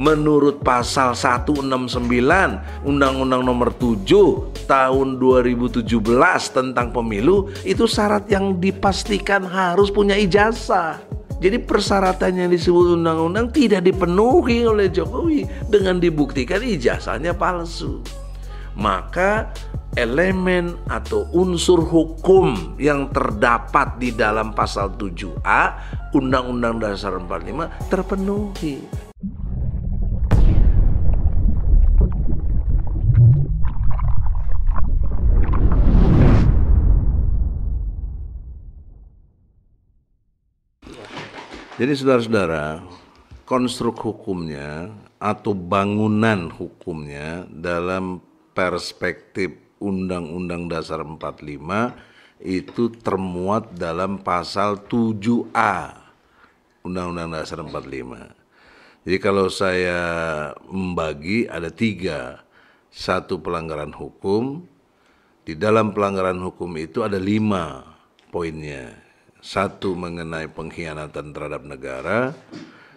menurut pasal 169 Undang-Undang Nomor 7 tahun 2017 tentang pemilu itu syarat yang dipastikan harus punya ijazah. Jadi persyaratannya yang disebut undang-undang tidak dipenuhi oleh Jokowi dengan dibuktikan ijazahnya palsu. Maka elemen atau unsur hukum yang terdapat di dalam pasal 7A Undang-Undang Dasar 45 terpenuhi. Jadi saudara-saudara, konstruk hukumnya atau bangunan hukumnya dalam perspektif Undang-Undang Dasar 45 itu termuat dalam pasal 7A Undang-Undang Dasar 45. Jadi kalau saya membagi ada tiga, satu pelanggaran hukum, di dalam pelanggaran hukum itu ada lima poinnya. Satu mengenai pengkhianatan terhadap negara,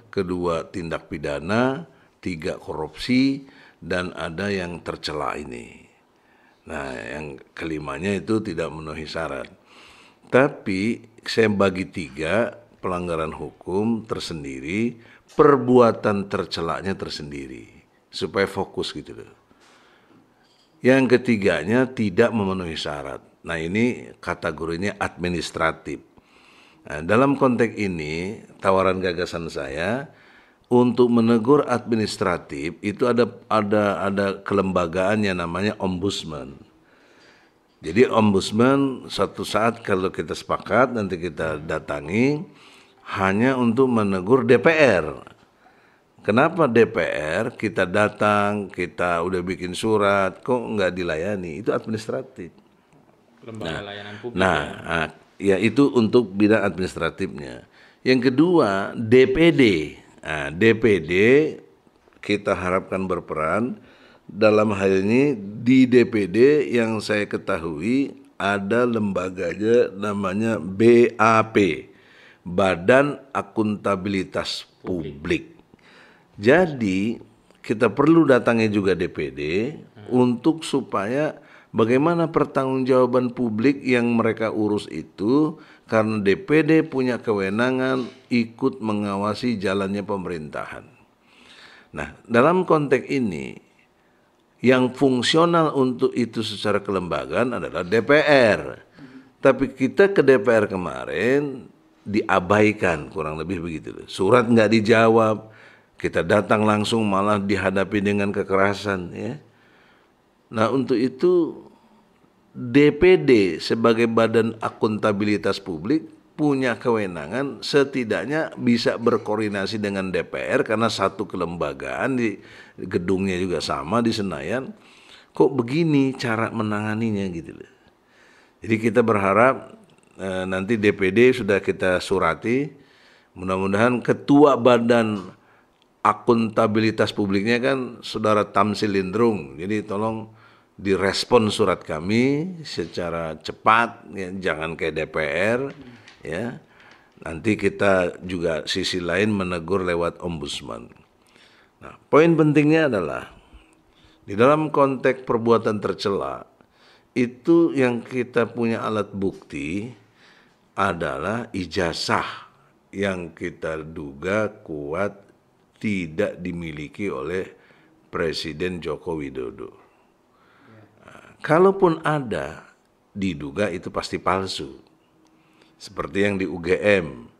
kedua tindak pidana, tiga korupsi, dan ada yang tercela ini. Nah, yang kelimanya itu tidak memenuhi syarat. Tapi saya bagi tiga pelanggaran hukum tersendiri, perbuatan tercelaknya tersendiri, supaya fokus gitu loh. Yang ketiganya tidak memenuhi syarat. Nah ini kategorinya administratif. Nah, dalam konteks ini, tawaran gagasan saya untuk menegur administratif itu ada ada ada kelembagaan yang namanya ombudsman. Jadi ombudsman satu saat kalau kita sepakat nanti kita datangi hanya untuk menegur DPR. Kenapa DPR kita datang, kita udah bikin surat, kok nggak dilayani? Itu administratif. Lembaga nah, layanan publik. Nah, ya. Nah, ya itu untuk bidang administratifnya. Yang kedua, DPD. Nah, DPD kita harapkan berperan dalam hal ini di DPD yang saya ketahui ada lembaganya namanya BAP, Badan Akuntabilitas Publik. Jadi kita perlu datangnya juga DPD untuk supaya bagaimana pertanggungjawaban publik yang mereka urus itu karena DPD punya kewenangan ikut mengawasi jalannya pemerintahan. Nah, dalam konteks ini yang fungsional untuk itu secara kelembagaan adalah DPR. Tapi kita ke DPR kemarin diabaikan kurang lebih begitu. Surat nggak dijawab, kita datang langsung malah dihadapi dengan kekerasan ya Nah untuk itu DPD sebagai badan akuntabilitas publik punya kewenangan setidaknya bisa berkoordinasi dengan DPR karena satu kelembagaan di gedungnya juga sama di Senayan. Kok begini cara menanganinya gitu loh. Jadi kita berharap e, nanti DPD sudah kita surati mudah-mudahan ketua badan akuntabilitas publiknya kan saudara Tamsilindrung. Jadi tolong direspon surat kami secara cepat ya, jangan kayak DPR ya nanti kita juga sisi lain menegur lewat ombudsman nah poin pentingnya adalah di dalam konteks perbuatan tercela itu yang kita punya alat bukti adalah ijazah yang kita duga kuat tidak dimiliki oleh Presiden Joko Widodo Kalaupun ada, diduga itu pasti palsu. Seperti yang di UGM,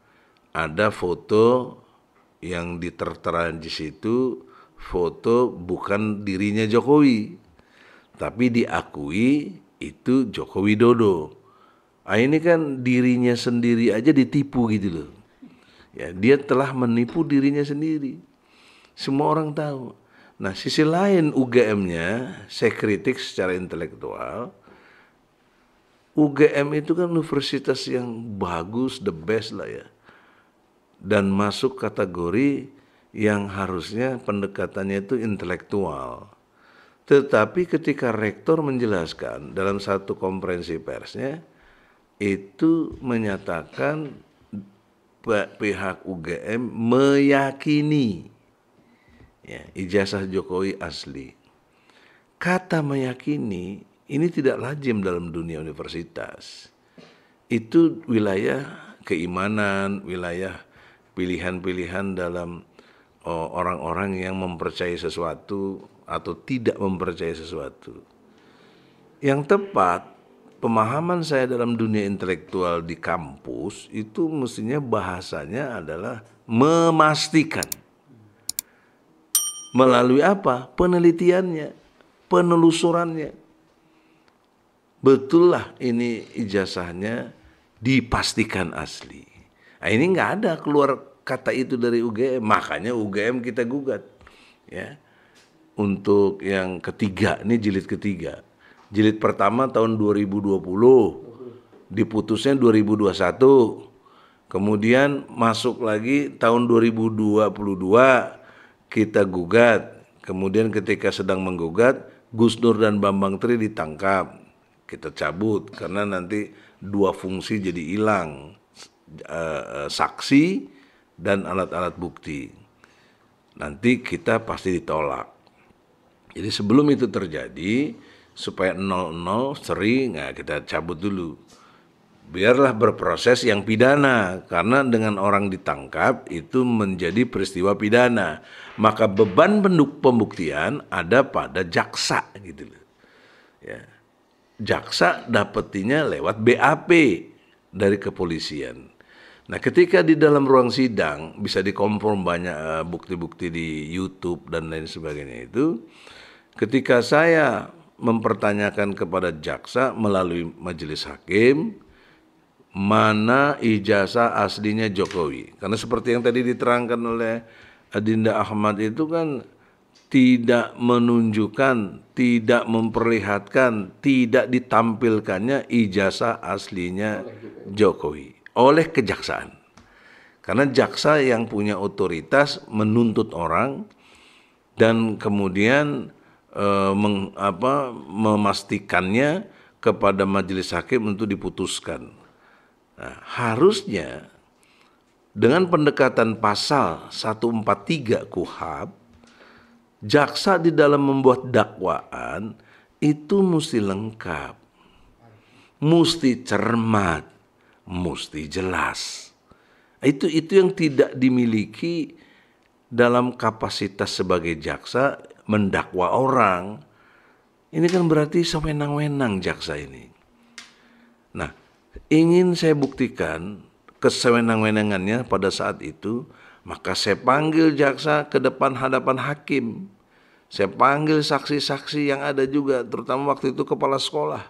ada foto yang ditertera di situ foto bukan dirinya Jokowi, tapi diakui itu Jokowi Dodo. Nah, ini kan dirinya sendiri aja ditipu gitu loh. Ya, dia telah menipu dirinya sendiri. Semua orang tahu. Nah, sisi lain UGM-nya saya kritik secara intelektual. UGM itu kan universitas yang bagus, the best lah ya. Dan masuk kategori yang harusnya pendekatannya itu intelektual. Tetapi ketika rektor menjelaskan dalam satu konferensi persnya itu menyatakan pihak UGM meyakini ya, ijazah Jokowi asli. Kata meyakini ini tidak lazim dalam dunia universitas. Itu wilayah keimanan, wilayah pilihan-pilihan dalam orang-orang yang mempercayai sesuatu atau tidak mempercayai sesuatu. Yang tepat, pemahaman saya dalam dunia intelektual di kampus itu mestinya bahasanya adalah memastikan Melalui apa? Penelitiannya, penelusurannya. betullah ini ijazahnya dipastikan asli. Nah, ini nggak ada keluar kata itu dari UGM, makanya UGM kita gugat. Ya. Untuk yang ketiga, ini jilid ketiga. Jilid pertama tahun 2020, diputusnya 2021. Kemudian masuk lagi tahun 2022 kita gugat. Kemudian ketika sedang menggugat, Gus Nur dan Bambang Tri ditangkap. Kita cabut karena nanti dua fungsi jadi hilang. e, saksi dan alat-alat bukti. Nanti kita pasti ditolak. Jadi sebelum itu terjadi supaya 00 sering nah kita cabut dulu biarlah berproses yang pidana karena dengan orang ditangkap itu menjadi peristiwa pidana maka beban pembuktian ada pada jaksa gitu loh ya jaksa dapetinya lewat BAP dari kepolisian nah ketika di dalam ruang sidang bisa dikonfirm banyak eh, bukti-bukti di YouTube dan lain sebagainya itu ketika saya mempertanyakan kepada jaksa melalui majelis hakim mana ijazah aslinya Jokowi. Karena seperti yang tadi diterangkan oleh Adinda Ahmad itu kan tidak menunjukkan, tidak memperlihatkan, tidak ditampilkannya ijazah aslinya Jokowi oleh kejaksaan. Karena jaksa yang punya otoritas menuntut orang dan kemudian e, meng, apa, memastikannya kepada majelis hakim untuk diputuskan. Nah, harusnya dengan pendekatan pasal 143 KUHAP, jaksa di dalam membuat dakwaan itu mesti lengkap, mesti cermat, mesti jelas. Itu itu yang tidak dimiliki dalam kapasitas sebagai jaksa mendakwa orang. Ini kan berarti sewenang-wenang jaksa ini. Nah, ingin saya buktikan kesewenang-wenangannya pada saat itu, maka saya panggil jaksa ke depan hadapan hakim. Saya panggil saksi-saksi yang ada juga, terutama waktu itu kepala sekolah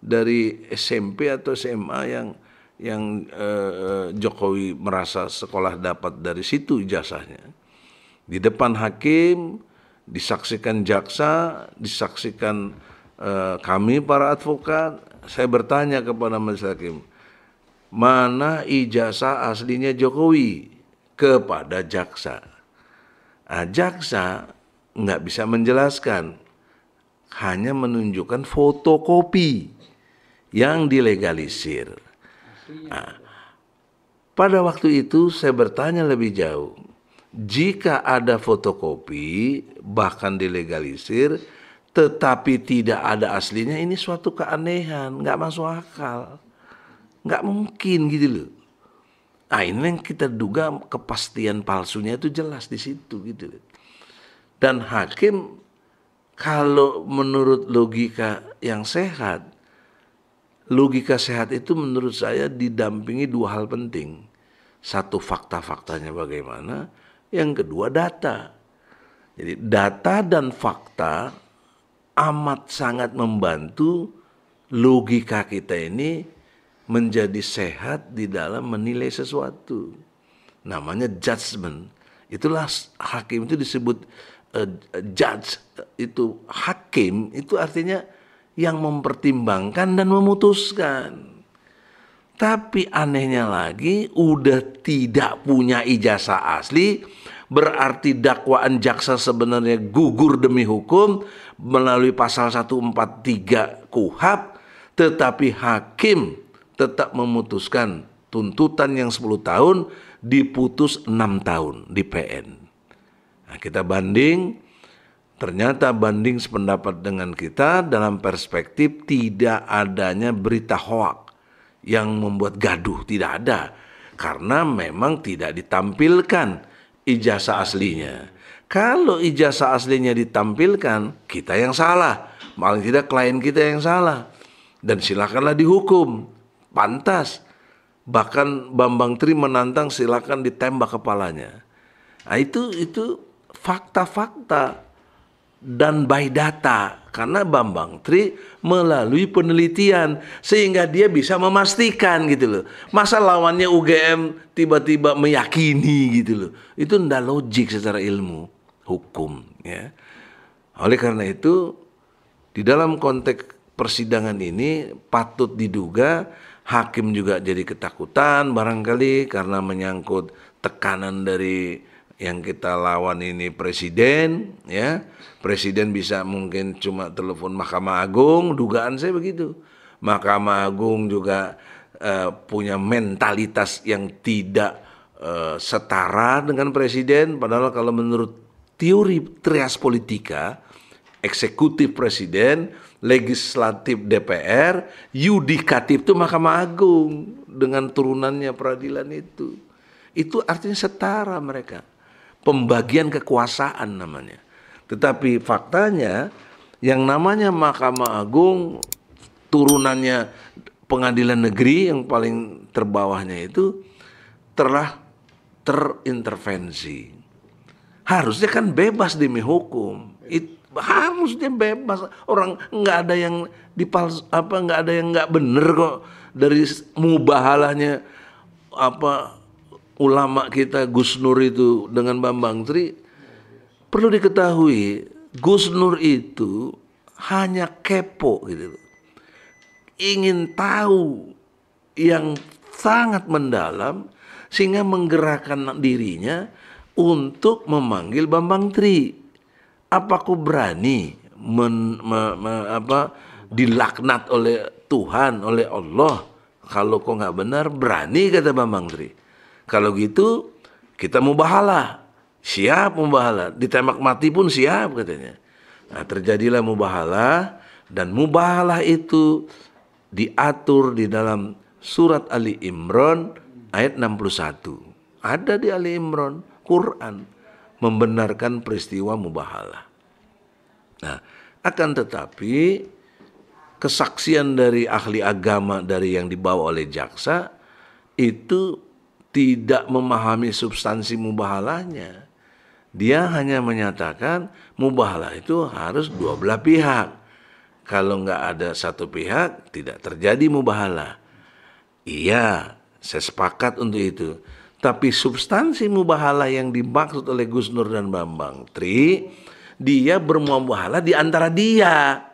dari SMP atau SMA yang yang eh, Jokowi merasa sekolah dapat dari situ jasanya Di depan hakim disaksikan jaksa, disaksikan Eh, kami para advokat saya bertanya kepada Majelis Hakim, mana ijazah aslinya Jokowi kepada jaksa. Nah, jaksa nggak bisa menjelaskan, hanya menunjukkan fotokopi yang dilegalisir. Nah, pada waktu itu saya bertanya lebih jauh, jika ada fotokopi bahkan dilegalisir, tetapi tidak ada aslinya ini suatu keanehan, nggak masuk akal, nggak mungkin gitu loh. Nah ini yang kita duga kepastian palsunya itu jelas di situ gitu. Loh. Dan hakim kalau menurut logika yang sehat, logika sehat itu menurut saya didampingi dua hal penting. Satu fakta-faktanya bagaimana, yang kedua data. Jadi data dan fakta amat sangat membantu logika kita ini menjadi sehat di dalam menilai sesuatu. Namanya judgment. Itulah hakim itu disebut uh, judge eh, itu hakim itu artinya yang mempertimbangkan dan memutuskan. Tapi anehnya lagi udah tidak punya ijazah asli berarti dakwaan jaksa sebenarnya gugur demi hukum melalui pasal 143 KUHAP tetapi hakim tetap memutuskan tuntutan yang 10 tahun diputus 6 tahun di PN. Nah, kita banding ternyata banding sependapat dengan kita dalam perspektif tidak adanya berita hoak yang membuat gaduh tidak ada karena memang tidak ditampilkan ijazah aslinya. Kalau ijazah aslinya ditampilkan, kita yang salah. Malah tidak klien kita yang salah. Dan silakanlah dihukum. Pantas. Bahkan Bambang Tri menantang silakan ditembak kepalanya. Nah, itu itu fakta-fakta dan by data karena Bambang Tri melalui penelitian sehingga dia bisa memastikan gitu loh. Masa lawannya UGM tiba-tiba meyakini gitu loh. Itu ndak logik secara ilmu hukum ya. Oleh karena itu di dalam konteks persidangan ini patut diduga hakim juga jadi ketakutan barangkali karena menyangkut tekanan dari yang kita lawan ini presiden ya presiden bisa mungkin cuma telepon Mahkamah Agung dugaan saya begitu Mahkamah Agung juga uh, punya mentalitas yang tidak uh, setara dengan presiden padahal kalau menurut teori trias politika eksekutif presiden legislatif DPR yudikatif itu Mahkamah Agung dengan turunannya peradilan itu itu artinya setara mereka pembagian kekuasaan namanya. Tetapi faktanya yang namanya Mahkamah Agung turunannya pengadilan negeri yang paling terbawahnya itu telah terintervensi. Harusnya kan bebas demi hukum. It, harusnya bebas. Orang nggak ada yang dipals apa nggak ada yang nggak bener kok dari mubahalahnya apa ulama kita Gus Nur itu dengan Bambang Tri perlu diketahui Gus Nur itu hanya kepo gitu ingin tahu yang sangat mendalam sehingga menggerakkan dirinya untuk memanggil Bambang Tri. Apa aku berani men, me, me, apa, dilaknat oleh Tuhan, oleh Allah? Kalau kau nggak benar, berani kata Bambang Tri. Kalau gitu kita mau bahala. Siap mubahala, ditembak mati pun siap katanya. Nah, terjadilah mubahala dan mubahala itu diatur di dalam surat Ali Imran ayat 61. Ada di Ali Imran Quran membenarkan peristiwa mubahala. Nah, akan tetapi kesaksian dari ahli agama dari yang dibawa oleh jaksa itu tidak memahami substansi mubahalahnya. Dia hanya menyatakan mubahalah itu harus dua belah pihak. Kalau nggak ada satu pihak, tidak terjadi mubahalah. Iya, saya sepakat untuk itu. Tapi substansi mubahalah yang dimaksud oleh Gus Nur dan Bambang Tri, dia bermubahalah di antara dia.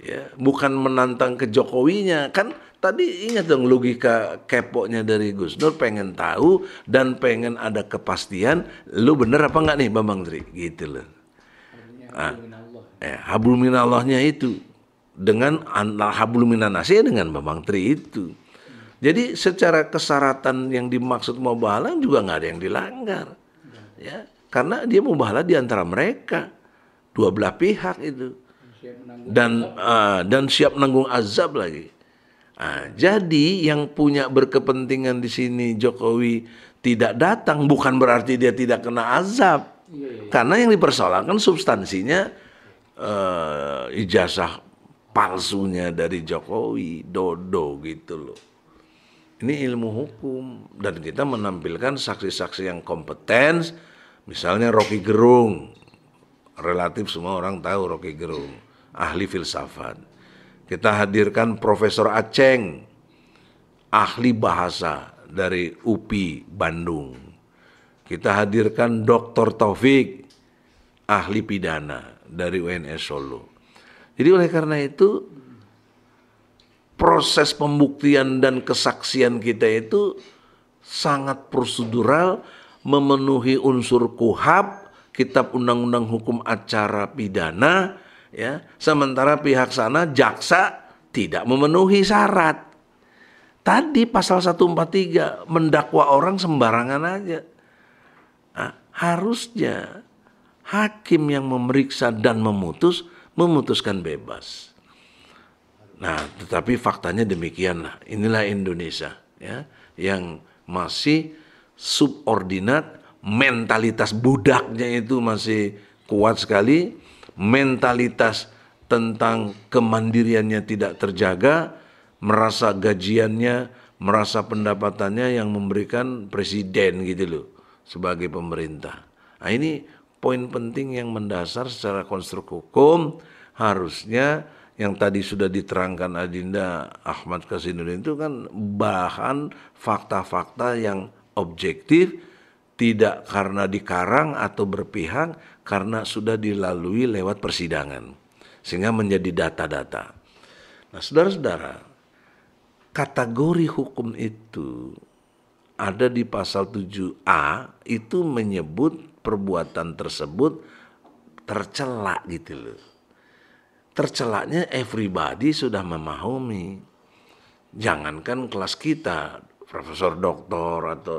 Ya, bukan menantang ke Jokowinya. Kan Tadi ingat dong logika kepoknya dari Gus Nur pengen tahu dan pengen ada kepastian lu bener apa enggak nih Bambang Tri gitu loh. Nah, eh, habul minallahnya itu dengan habul minanasi ya dengan Bambang Tri itu. Jadi secara kesaratan yang dimaksud mau bahalang juga nggak ada yang dilanggar. Ya, karena dia mau bahala di antara mereka dua belah pihak itu. Dan uh, dan siap menanggung azab lagi Nah, jadi yang punya berkepentingan di sini Jokowi tidak datang bukan berarti dia tidak kena azab. Iya, iya, iya. Karena yang dipersoalkan substansinya uh, ijazah palsunya dari Jokowi, Dodo gitu loh. Ini ilmu hukum dan kita menampilkan saksi-saksi yang kompeten, misalnya Rocky Gerung, relatif semua orang tahu Rocky Gerung, ahli filsafat kita hadirkan Profesor Aceng, ahli bahasa dari UPI Bandung. Kita hadirkan Dr. Taufik, ahli pidana dari UNS Solo. Jadi oleh karena itu proses pembuktian dan kesaksian kita itu sangat prosedural memenuhi unsur kuhab, kitab undang-undang hukum acara pidana ya sementara pihak sana jaksa tidak memenuhi syarat tadi pasal 143 mendakwa orang sembarangan aja nah, harusnya hakim yang memeriksa dan memutus memutuskan bebas nah tetapi faktanya demikianlah inilah Indonesia ya yang masih subordinat mentalitas budaknya itu masih kuat sekali mentalitas tentang kemandiriannya tidak terjaga, merasa gajiannya, merasa pendapatannya yang memberikan presiden gitu loh sebagai pemerintah. Nah ini poin penting yang mendasar secara konstruk hukum harusnya yang tadi sudah diterangkan Adinda Ahmad Kasinuddin itu kan bahan fakta-fakta yang objektif tidak karena dikarang atau berpihak karena sudah dilalui lewat persidangan sehingga menjadi data-data. Nah, saudara-saudara, kategori hukum itu ada di pasal 7A itu menyebut perbuatan tersebut tercela gitu loh. Tercelaknya everybody sudah memahami. Jangankan kelas kita, profesor doktor atau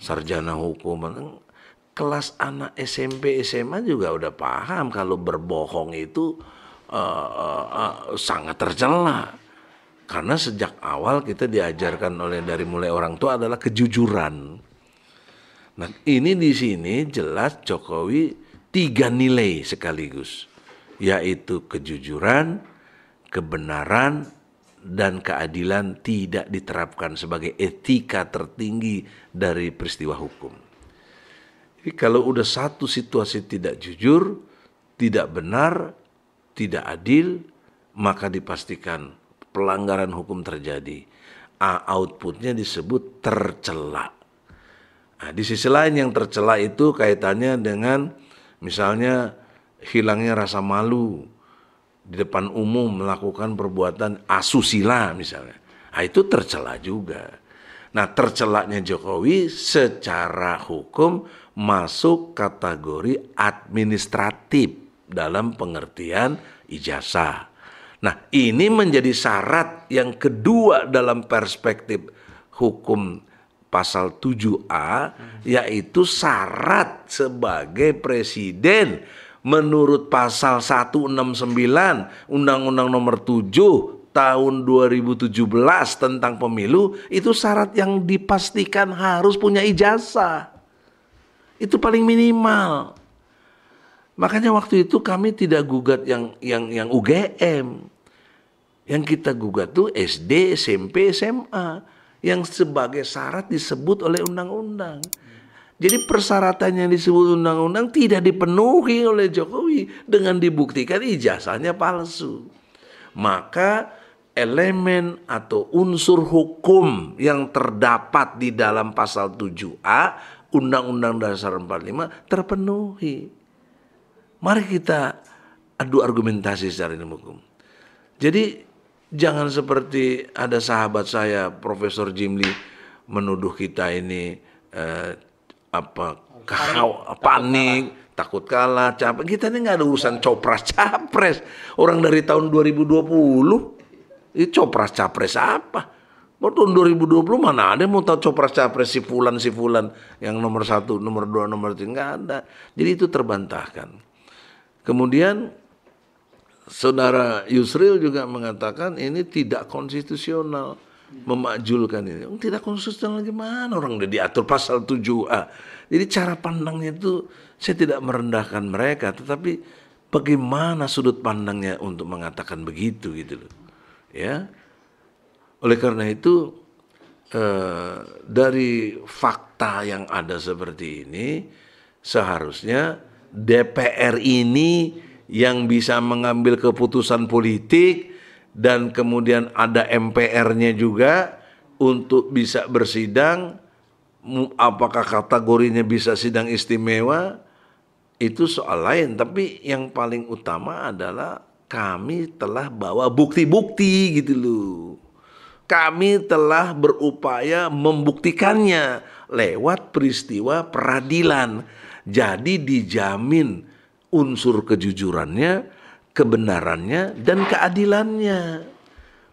sarjana hukum kelas anak SMP SMA juga udah paham kalau berbohong itu uh, uh, uh, sangat tercela karena sejak awal kita diajarkan oleh dari mulai orang tua adalah kejujuran. Nah ini di sini jelas Jokowi tiga nilai sekaligus yaitu kejujuran, kebenaran, dan keadilan tidak diterapkan sebagai etika tertinggi dari peristiwa hukum. Jadi kalau udah satu situasi tidak jujur, tidak benar, tidak adil, maka dipastikan pelanggaran hukum terjadi. A outputnya disebut tercela. Nah, di sisi lain yang tercela itu kaitannya dengan misalnya hilangnya rasa malu, di depan umum melakukan perbuatan asusila misalnya. Nah, itu tercela juga. Nah, tercelaknya Jokowi secara hukum masuk kategori administratif dalam pengertian ijazah. Nah, ini menjadi syarat yang kedua dalam perspektif hukum pasal 7A yaitu syarat sebagai presiden menurut pasal 169 Undang-Undang Nomor 7 tahun 2017 tentang pemilu itu syarat yang dipastikan harus punya ijazah. Itu paling minimal. Makanya waktu itu kami tidak gugat yang yang yang UGM. Yang kita gugat tuh SD, SMP, SMA yang sebagai syarat disebut oleh undang-undang. Jadi persyaratan yang disebut undang-undang tidak dipenuhi oleh Jokowi dengan dibuktikan ijazahnya palsu. Maka elemen atau unsur hukum yang terdapat di dalam pasal 7A Undang-Undang Dasar 45 terpenuhi. Mari kita adu argumentasi secara ilmu hukum. Jadi jangan seperti ada sahabat saya Profesor Jimli menuduh kita ini eh, apa kau panik takut kalah capek kita ini nggak ada urusan copras capres orang dari tahun 2020 itu copras capres apa mau tahun 2020 mana ada yang mau tahu copras capres si fulan si fulan yang nomor satu nomor dua nomor tiga nggak ada jadi itu terbantahkan kemudian saudara Yusril juga mengatakan ini tidak konstitusional memakjulkan ini. Tidak konsisten lagi mana orang udah diatur pasal 7A. Jadi cara pandangnya itu saya tidak merendahkan mereka tetapi bagaimana sudut pandangnya untuk mengatakan begitu gitu loh. Ya. Oleh karena itu eh, dari fakta yang ada seperti ini seharusnya DPR ini yang bisa mengambil keputusan politik dan kemudian ada MPR-nya juga untuk bisa bersidang apakah kategorinya bisa sidang istimewa itu soal lain tapi yang paling utama adalah kami telah bawa bukti-bukti gitu loh kami telah berupaya membuktikannya lewat peristiwa peradilan jadi dijamin unsur kejujurannya kebenarannya dan keadilannya.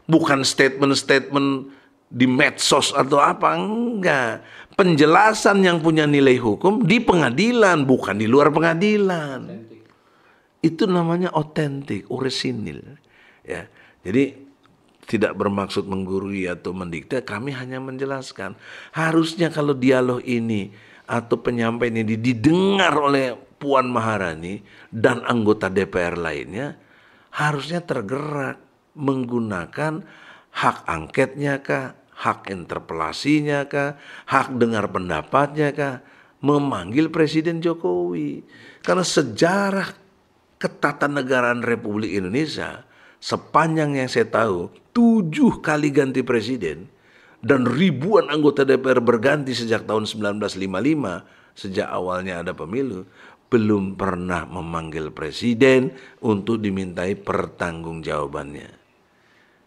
Bukan statement-statement di medsos atau apa enggak. Penjelasan yang punya nilai hukum di pengadilan bukan di luar pengadilan. Itu namanya otentik, orisinil. Ya. Jadi tidak bermaksud menggurui atau mendikte, kami hanya menjelaskan. Harusnya kalau dialog ini atau penyampaian ini didengar oleh Puan Maharani dan anggota DPR lainnya harusnya tergerak menggunakan hak angketnya kah, hak interpelasinya kah, hak dengar pendapatnya kah, memanggil Presiden Jokowi. Karena sejarah ketatanegaraan Republik Indonesia sepanjang yang saya tahu tujuh kali ganti presiden dan ribuan anggota DPR berganti sejak tahun 1955 sejak awalnya ada pemilu belum pernah memanggil presiden untuk dimintai pertanggungjawabannya.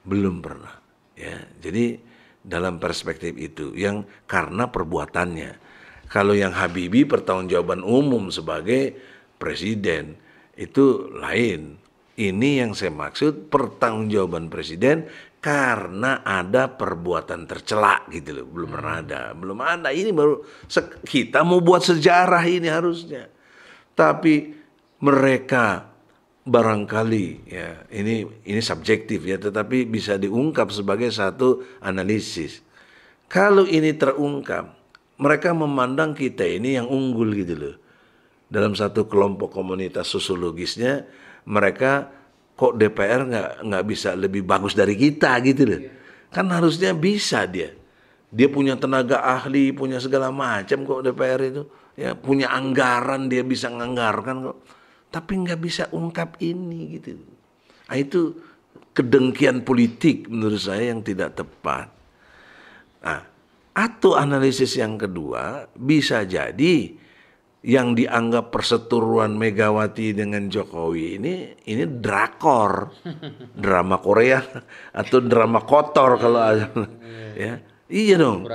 Belum pernah. Ya, jadi dalam perspektif itu yang karena perbuatannya. Kalau yang Habibi pertanggungjawaban umum sebagai presiden itu lain. Ini yang saya maksud pertanggungjawaban presiden karena ada perbuatan tercelak gitu loh. Belum pernah hmm. ada, belum ada. Ini baru kita mau buat sejarah ini harusnya tapi mereka barangkali ya ini ini subjektif ya tetapi bisa diungkap sebagai satu analisis. Kalau ini terungkap, mereka memandang kita ini yang unggul gitu loh. Dalam satu kelompok komunitas sosiologisnya, mereka kok DPR nggak nggak bisa lebih bagus dari kita gitu loh. Iya. Kan harusnya bisa dia. Dia punya tenaga ahli, punya segala macam kok DPR itu ya punya anggaran dia bisa nganggarkan kok tapi nggak bisa ungkap ini gitu nah, itu kedengkian politik menurut saya yang tidak tepat nah, atau analisis yang kedua bisa jadi yang dianggap perseteruan Megawati dengan Jokowi ini ini drakor drama Korea atau drama kotor kalau iya. ya iya dong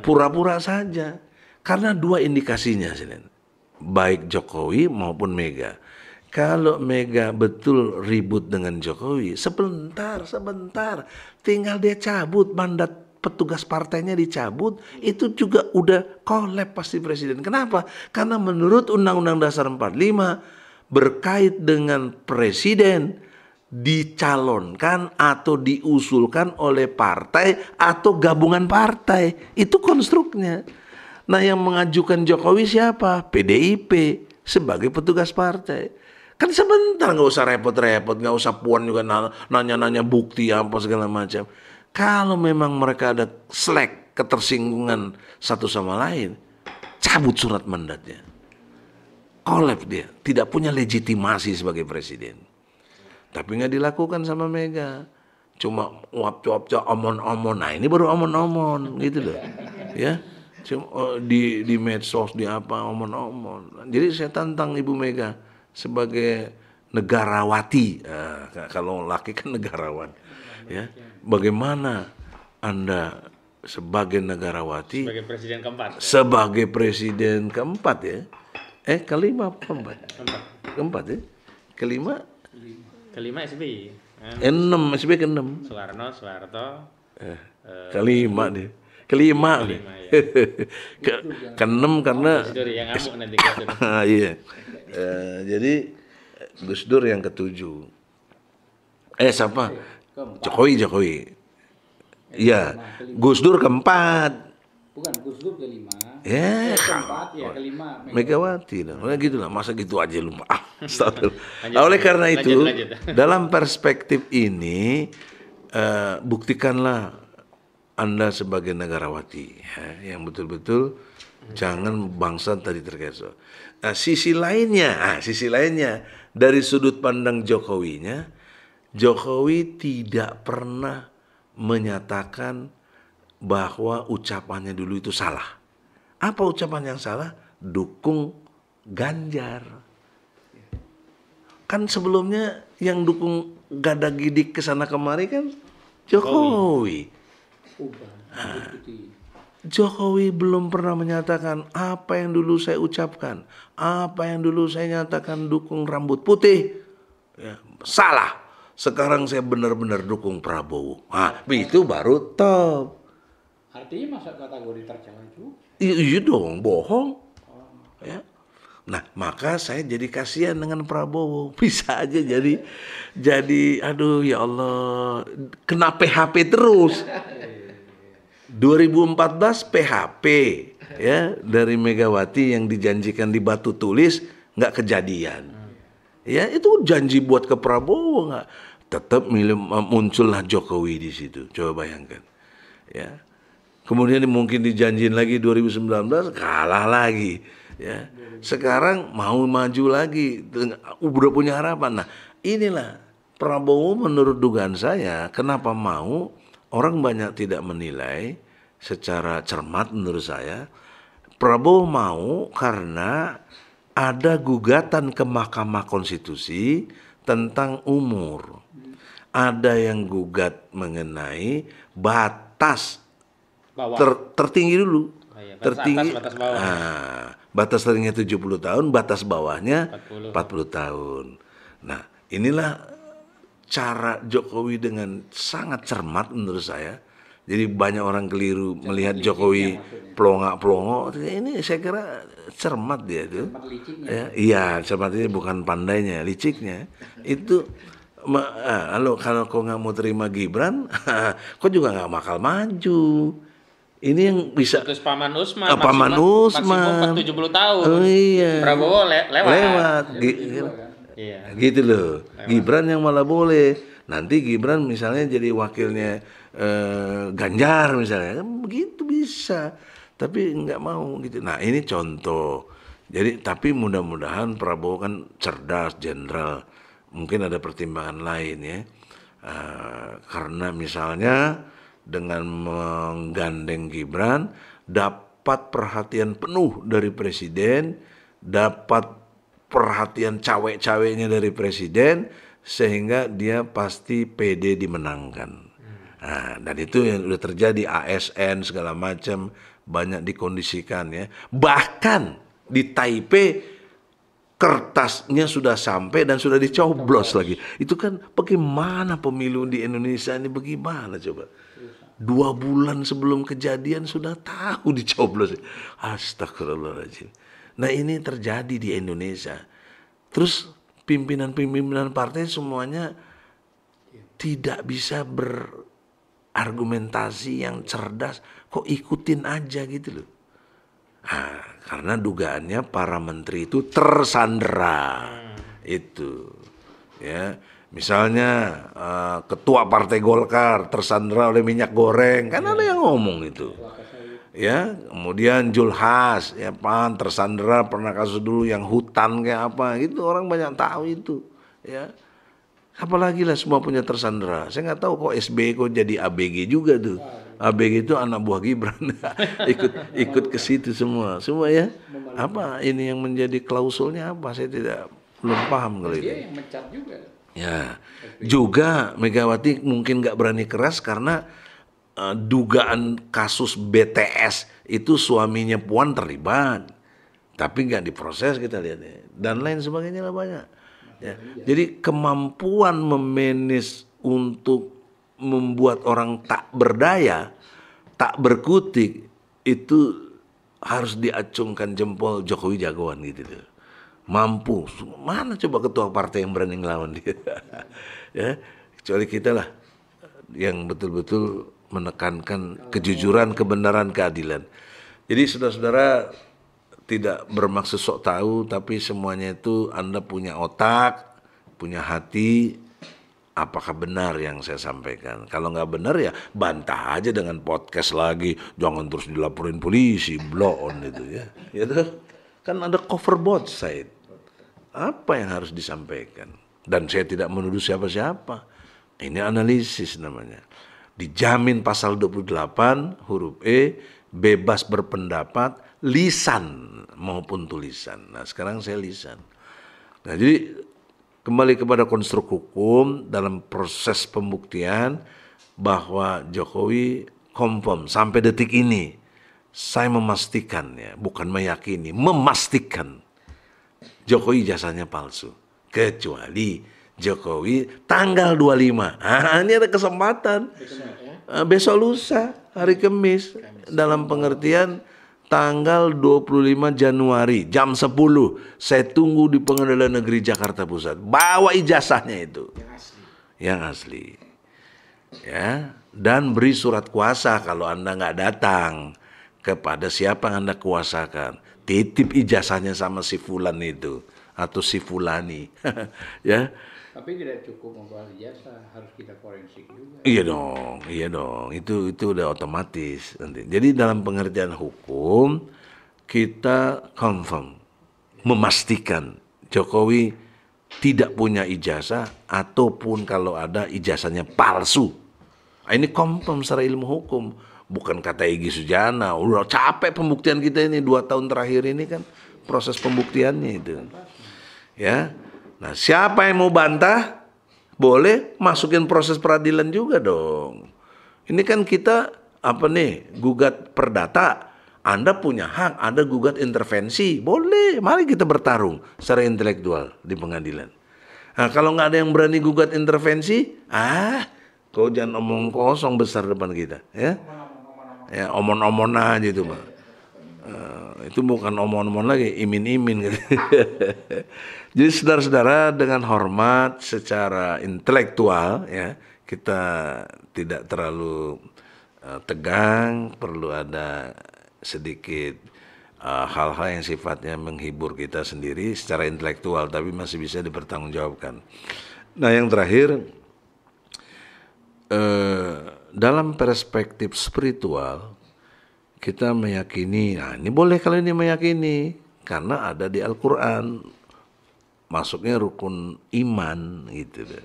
pura-pura saja karena dua indikasinya, baik Jokowi maupun Mega. Kalau Mega betul ribut dengan Jokowi, sebentar, sebentar, tinggal dia cabut mandat petugas partainya dicabut, itu juga udah kolep pasti presiden. Kenapa? Karena menurut Undang-Undang Dasar 45 berkait dengan presiden dicalonkan atau diusulkan oleh partai atau gabungan partai. Itu konstruknya. Nah yang mengajukan Jokowi siapa? PDIP sebagai petugas partai. Kan sebentar nggak usah repot-repot, nggak usah puan juga nanya-nanya bukti apa segala macam. Kalau memang mereka ada slack ketersinggungan satu sama lain, cabut surat mandatnya. Kolep dia, tidak punya legitimasi sebagai presiden. Tapi nggak dilakukan sama Mega cuma uap cuap cuap omon omon nah ini baru omon omon gitu loh ya Oh, di di medsos di apa omon-omon. Jadi saya tantang Ibu Mega sebagai negarawati. Ah, kalau laki kan negarawan. Ya. Bagaimana Anda sebagai negarawati sebagai presiden keempat. Sebagai presiden keempat ya. Eh kelima keempat. Keempat, ya. Kelima kelima SBY. enam SBY ke enam. Soekarno, Soeharto. Eh, kelima deh kelima, kelima nih. Ya. ke, keenam karena ah, iya. Uh, jadi Gus Dur yang ketujuh. Eh siapa? Jokowi Jokowi. Iya. Gus Dur keempat. Bukan Gus Dur kelima. Ya. Keempat ya kelima. Megawati lah. Nah, gitu lah. Masa gitu aja lupa. Ah, lanjut, nah, Oleh karena lanjut, itu lanjut. dalam perspektif ini uh, buktikanlah anda sebagai negarawati ya, yang betul-betul jangan bangsa tadi terkeso. Nah, sisi lainnya, nah, sisi lainnya dari sudut pandang Jokowinya, Jokowi tidak pernah menyatakan bahwa ucapannya dulu itu salah. Apa ucapan yang salah? Dukung Ganjar. Kan sebelumnya yang dukung gada gidik ke sana kemari kan Jokowi. Jokowi. Jokowi belum pernah menyatakan apa yang dulu saya ucapkan, apa yang dulu saya nyatakan dukung rambut putih. Ya, salah. Sekarang saya benar-benar dukung Prabowo. Nah, itu baru top. Artinya masuk kategori tercela juga. Iya dong, bohong. Oh. Ya. Nah, maka saya jadi kasihan dengan Prabowo. Bisa aja jadi jadi aduh ya Allah, kena PHP terus. Iya. 2014 PHP ya dari Megawati yang dijanjikan di batu tulis nggak kejadian. Ya itu janji buat ke Prabowo nggak tetap eh, muncullah Jokowi di situ. Coba bayangkan. Ya. Kemudian mungkin dijanjin lagi 2019 kalah lagi ya. Sekarang mau maju lagi udah punya harapan. Nah, inilah Prabowo menurut dugaan saya kenapa mau orang banyak tidak menilai secara cermat menurut saya Prabowo mau karena ada gugatan ke Mahkamah Konstitusi tentang umur. Ada yang gugat mengenai batas ter, tertinggi dulu. Oh iya, batas tertinggi atas, batas bawah. Nah, batas tertingginya 70 tahun, batas bawahnya 40, 40 tahun. Nah, inilah cara Jokowi dengan sangat cermat menurut saya. Jadi banyak orang keliru cermat melihat Jokowi iya, pelongo-pelongo. Ini saya kira cermat dia itu. Ya, iya, cermat ini bukan pandainya, liciknya. itu ma, eh, halo kalau kau nggak mau terima Gibran, kau juga nggak bakal maju. Ini yang bisa Terus Paman Usman, uh, Paman Usman, maksimum 70 tahun. Oh, iya. Prabowo le lewat. Lewat. Di, gitu, gitu. kan. Iya. Gitu loh. Memang. Gibran yang malah boleh. Nanti Gibran misalnya jadi wakilnya eh, Ganjar misalnya, kan begitu bisa. Tapi nggak mau gitu. Nah ini contoh. Jadi tapi mudah-mudahan Prabowo kan cerdas, jenderal. Mungkin ada pertimbangan lain ya. Uh, karena misalnya dengan menggandeng Gibran dapat perhatian penuh dari presiden, dapat perhatian cawek-caweknya dari presiden sehingga dia pasti PD dimenangkan. Nah, dan itu yang sudah terjadi ASN segala macam banyak dikondisikan ya. Bahkan di Taipei kertasnya sudah sampai dan sudah dicoblos lagi. Itu kan bagaimana pemilu di Indonesia ini bagaimana coba? Dua bulan sebelum kejadian sudah tahu dicoblos. Astagfirullahaladzim. Nah ini terjadi di Indonesia. Terus pimpinan-pimpinan partai semuanya tidak bisa berargumentasi yang cerdas. Kok ikutin aja gitu loh. Nah, karena dugaannya para menteri itu tersandera hmm. itu ya misalnya uh, ketua partai Golkar tersandera oleh minyak goreng kan iya. ada yang ngomong itu iya ya kemudian Julhas ya pan tersandera pernah kasus dulu yang hutan kayak apa itu orang banyak tahu itu ya apalagi lah semua punya tersandera saya nggak tahu kok SBY kok jadi ABG juga tuh ABG itu anak buah Gibran ikut ikut ke situ semua semua ya apa ini yang menjadi klausulnya apa saya tidak belum paham kali ini ya juga Megawati mungkin nggak berani keras karena Eh, dugaan kasus BTS itu suaminya Puan terlibat, tapi nggak diproses kita lihat ya. dan lain sebagainya lah banyak. Ya. Jadi kemampuan memanage untuk membuat orang tak berdaya, tak berkutik itu harus diacungkan jempol Jokowi jagoan gitu tuh. Mampu. Mana coba ketua partai yang berani ngelawan dia? ya, kecuali kita lah yang betul-betul menekankan kejujuran, kebenaran, keadilan. Jadi saudara-saudara tidak bermaksud sok tahu, tapi semuanya itu Anda punya otak, punya hati, apakah benar yang saya sampaikan. Kalau nggak benar ya bantah aja dengan podcast lagi. Jangan terus dilaporin polisi, blow on itu ya. Itu ya kan ada cover both side. Apa yang harus disampaikan? Dan saya tidak menuduh siapa-siapa. Ini analisis namanya dijamin pasal 28 huruf E bebas berpendapat lisan maupun tulisan. Nah, sekarang saya lisan. Nah, jadi kembali kepada konstruk hukum dalam proses pembuktian bahwa Jokowi confirm sampai detik ini saya memastikan ya, bukan meyakini, memastikan Jokowi jasanya palsu kecuali Jokowi tanggal 25. Ah, ini ada kesempatan. Ah, besok, lusa, hari Kamis. Dalam pengertian tanggal 25 Januari jam 10 saya tunggu di Pengadilan Negeri Jakarta Pusat. Bawa ijazahnya itu. Yang asli. Yang asli. Ya, dan beri surat kuasa kalau Anda nggak datang kepada siapa yang Anda kuasakan. Titip ijazahnya sama si fulan itu atau si fulani. ya. Tapi tidak cukup membawa ijazah, harus kita forensik juga. Iya dong, iya dong. Itu itu udah otomatis nanti. Jadi dalam pengertian hukum kita confirm memastikan Jokowi tidak punya ijazah ataupun kalau ada ijazahnya palsu. Nah, ini confirm secara ilmu hukum. Bukan kata Egi Sujana, udah capek pembuktian kita ini dua tahun terakhir ini kan proses pembuktiannya itu. Ya, Nah, siapa yang mau bantah boleh masukin proses peradilan juga dong. Ini kan kita apa nih gugat perdata. Anda punya hak, Anda gugat intervensi, boleh. Mari kita bertarung secara intelektual di pengadilan. Nah, kalau nggak ada yang berani gugat intervensi, ah, kau jangan omong kosong besar depan kita, ya. Ya, omon-omon aja itu, Pak itu bukan omon-omon lagi imin-imin gitu. jadi saudara-saudara dengan hormat secara intelektual ya kita tidak terlalu uh, tegang perlu ada sedikit eh, hal-hal uh, yang sifatnya menghibur kita sendiri secara intelektual tapi masih bisa dipertanggungjawabkan nah yang terakhir uh, dalam perspektif spiritual kita meyakini. Nah, ini boleh kalau ini meyakini karena ada di Al-Qur'an. Masuknya rukun iman gitu deh.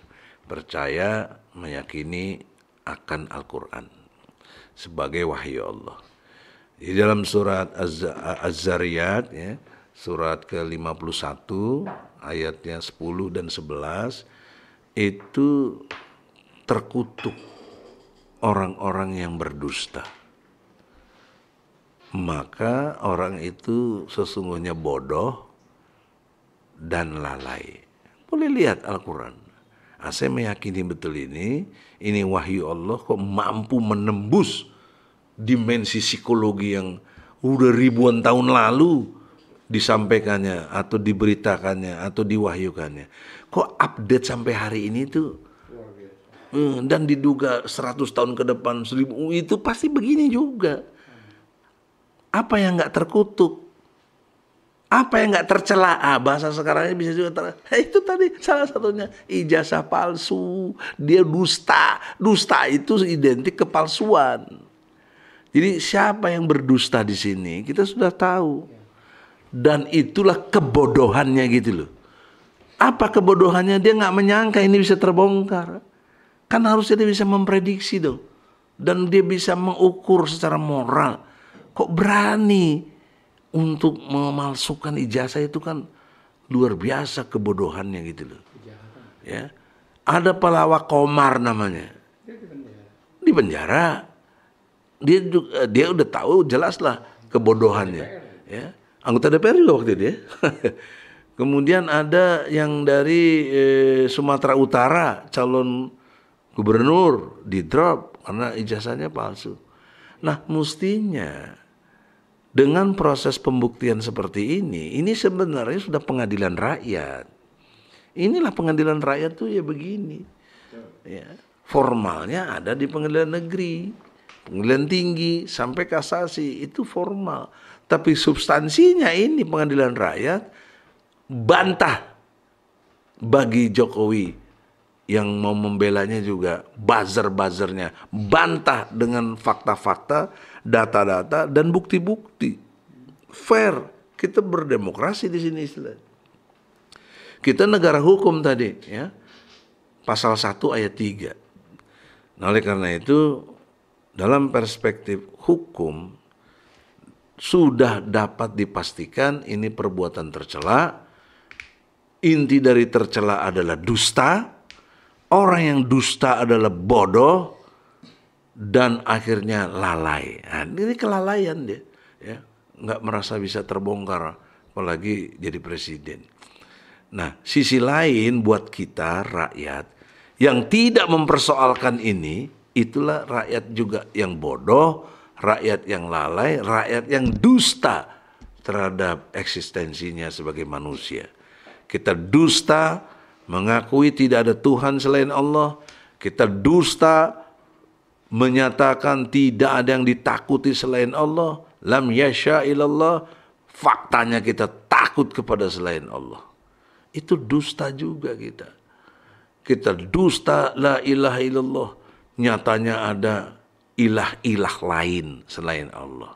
Percaya, meyakini akan Al-Qur'an sebagai wahyu Allah. Di dalam surat Az-Zariyat ya, surat ke-51 ayatnya 10 dan 11 itu terkutuk orang-orang yang berdusta maka orang itu sesungguhnya bodoh dan lalai. Boleh lihat Al-Quran. Nah, saya meyakini betul ini, ini wahyu Allah kok mampu menembus dimensi psikologi yang udah ribuan tahun lalu disampaikannya atau diberitakannya atau diwahyukannya. Kok update sampai hari ini tuh hmm, dan diduga 100 tahun ke depan 1000 itu pasti begini juga apa yang nggak terkutuk? Apa yang nggak tercela? Ah, bahasa sekarangnya bisa juga ter. itu tadi salah satunya ijazah palsu. Dia dusta. Dusta itu identik kepalsuan. Jadi siapa yang berdusta di sini kita sudah tahu. Dan itulah kebodohannya gitu loh. Apa kebodohannya? Dia nggak menyangka ini bisa terbongkar. Kan harusnya dia bisa memprediksi dong. Dan dia bisa mengukur secara moral kok berani untuk memalsukan ijazah itu kan luar biasa kebodohannya gitu loh. Ya. Ada pelawak Komar namanya. di penjara. Di penjara. Dia juga, eh, dia udah tahu jelaslah kebodohannya. Ya. Anggota DPR juga waktu itu ya. Kemudian ada yang dari eh, Sumatera Utara calon gubernur di drop karena ijazahnya palsu. Nah, mestinya dengan proses pembuktian seperti ini, ini sebenarnya sudah pengadilan rakyat. Inilah pengadilan rakyat tuh ya begini. Ya, formalnya ada di pengadilan negeri, pengadilan tinggi sampai kasasi itu formal. Tapi substansinya ini pengadilan rakyat bantah bagi Jokowi yang mau membelanya juga buzzer-buzzernya bantah dengan fakta-fakta data-data dan bukti-bukti. Fair. Kita berdemokrasi di sini istilah. Kita negara hukum tadi ya. Pasal 1 ayat 3. Nah, oleh karena itu dalam perspektif hukum sudah dapat dipastikan ini perbuatan tercela. Inti dari tercela adalah dusta. Orang yang dusta adalah bodoh dan akhirnya lalai. Nah, ini kelalaian dia, ya nggak merasa bisa terbongkar, apalagi jadi presiden. Nah, sisi lain buat kita rakyat yang tidak mempersoalkan ini, itulah rakyat juga yang bodoh, rakyat yang lalai, rakyat yang dusta terhadap eksistensinya sebagai manusia. Kita dusta mengakui tidak ada Tuhan selain Allah, kita dusta menyatakan tidak ada yang ditakuti selain Allah, lam yasha ilallah, faktanya kita takut kepada selain Allah. Itu dusta juga kita. Kita dusta la ilaha illallah, nyatanya ada ilah-ilah lain selain Allah.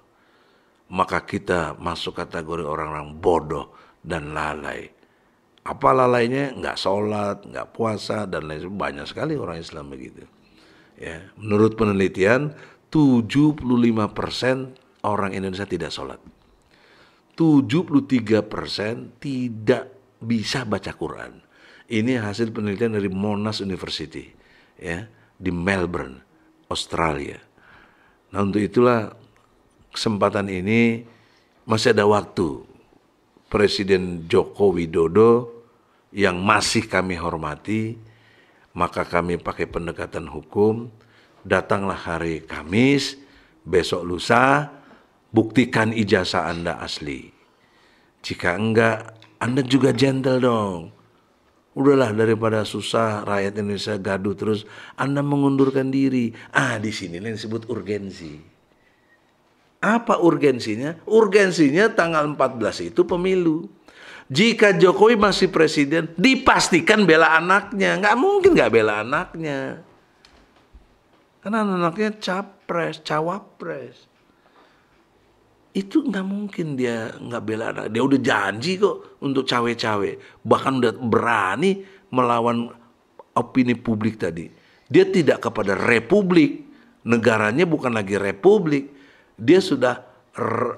Maka kita masuk kategori orang-orang bodoh dan lalai. Apa lalainya? Nggak sholat, nggak puasa, dan lain sebagainya. Banyak sekali orang Islam begitu. Ya, menurut penelitian, 75% orang Indonesia tidak sholat. 73% tidak bisa baca Quran. Ini hasil penelitian dari Monash University ya di Melbourne, Australia. Nah, untuk itulah kesempatan ini masih ada waktu Presiden Joko Widodo yang masih kami hormati maka kami pakai pendekatan hukum. Datanglah hari Kamis, besok lusa, buktikan ijazah Anda asli. Jika enggak, Anda juga gentle dong. Udahlah daripada susah rakyat Indonesia gaduh terus, Anda mengundurkan diri. Ah, di sini yang disebut urgensi. Apa urgensinya? Urgensinya tanggal 14 itu pemilu. Jika Jokowi masih presiden, dipastikan bela anaknya. Nggak mungkin nggak bela anaknya. Karena anaknya capres, cawapres. Itu nggak mungkin dia nggak bela anak. Dia udah janji kok untuk cawe-cawe. Bahkan udah berani melawan opini publik tadi. Dia tidak kepada republik. Negaranya bukan lagi republik. Dia sudah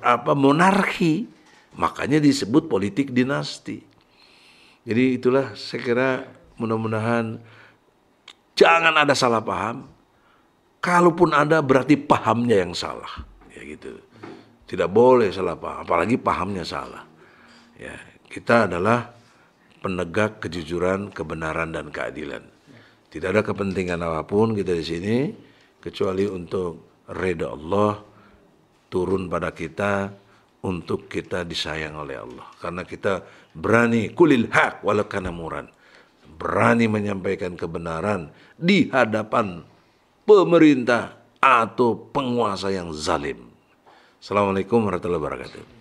apa monarki Makanya disebut politik dinasti. Jadi itulah saya kira mudah-mudahan jangan ada salah paham. Kalaupun ada berarti pahamnya yang salah. Ya gitu. Tidak boleh salah paham, apalagi pahamnya salah. Ya, kita adalah penegak kejujuran, kebenaran dan keadilan. Tidak ada kepentingan apapun kita di sini kecuali untuk reda Allah turun pada kita untuk kita disayang oleh Allah karena kita berani kulil hak walau karena muran berani menyampaikan kebenaran di hadapan pemerintah atau penguasa yang zalim. Assalamualaikum warahmatullahi wabarakatuh.